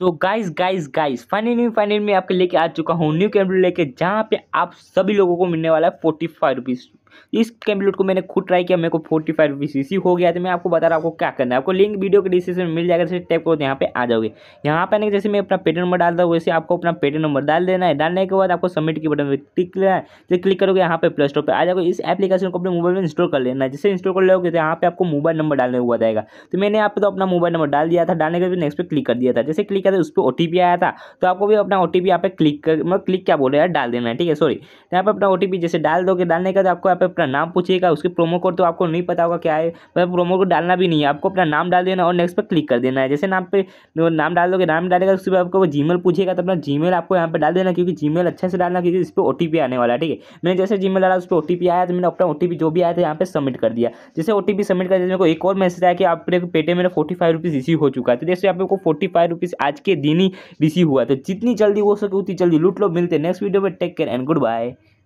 तो guys guys guys final में final में आपके लेके आ चुका हूँ न्यू कैमरे लेके जहाँ पे आप सभी लोगों को मिलने वाला है फोर्टी फाइव रुपीज़ इस कैम्प्यूट को मैंने खुद ट्राई किया मेरे को फोर्टी फाइव सी सी हो गया तो मैं आपको बता रहा हूँ आपको क्या करना है आपको लिंक वीडियो के डिस्क्रिप्शन में मिल जाएगा जैसे टैप करो तो यहाँ पे आ जाओगे यहाँ पे आने जैसे मैं अपना पेटर्न नंबर डालता हूँ वैसे आपको अपना पेटर नंबर डाल देना है डालने के बाद आपको सबमिट के बटन पर क्लिक लेना है क्लिक करोगे यहाँ पे प्ले स्टोर पर आ जाओगे इस एप्लीकेशन को अपने मोबाइल में इंस्टॉल कर लेना जैसे इंस्टॉल कर लोगे तो यहाँ पे आपको मोबाइल नंबर डालने हुआ जाएगा तो मैंने यहाँ पर तो अपना मोबाइल नंबर डाल दिया था डालने के बाद नेक्स्ट पर क्लिक कर दिया था जैसे क्लिक करते उस पर ओ आया था तो आपको भी अपना ओ टी यहाँ पे क्लिक कर मतलब क्लिक क्या बोल रहे हैं डाल देना है ठीक है सॉरी तो यहाँ पर अपना ओ जैसे डाल दोगे डालने के बाद आपको पे अपना नाम पूछिएगा उसके प्रोमो कोड तो आपको नहीं पता होगा क्या है मतलब प्रोमो कोड डालना भी नहीं है आपको अपना नाम डाल देना और नेक्स्ट पर क्लिक कर देना है जैसे नाम पे नाम डाल दोगे नाम डालेगा उसके बाद आपको जी पूछेगा तो अपना जी आपको यहाँ पर डाल देना क्योंकि जी अच्छे से डालना क्योंकि इस पर ओ आने वाला ठीक है मैंने जैसे जी डाला उस पर ओ आया तो मैंने अपना ओ जो भी आया था यहाँ पर सबमिट कर दिया जैसे ओ सबमिट कर दिया मेरे को एक और मैसेज आया कि आपने पेटे मेरा फोर्टी फाइव रुपीज़ रिसीव हो चुका है तो जैसे आपको फोर्टी फाइव रुपीज़ आज के दिन ही रिसीव हुआ तो जितनी जल्दी हो सके उतनी जल्दी लूट लो मिलते हैं नेक्स्ट वीडियो में take care and good bye